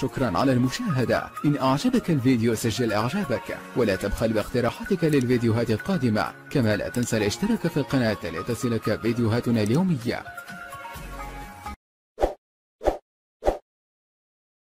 شكرا على المشاهدة إن أعجبك الفيديو سجل إعجابك ولا تبخل باقتراحاتك للفيديوهات القادمة كما لا تنسى الاشتراك في القناة لتصلك فيديوهاتنا اليومية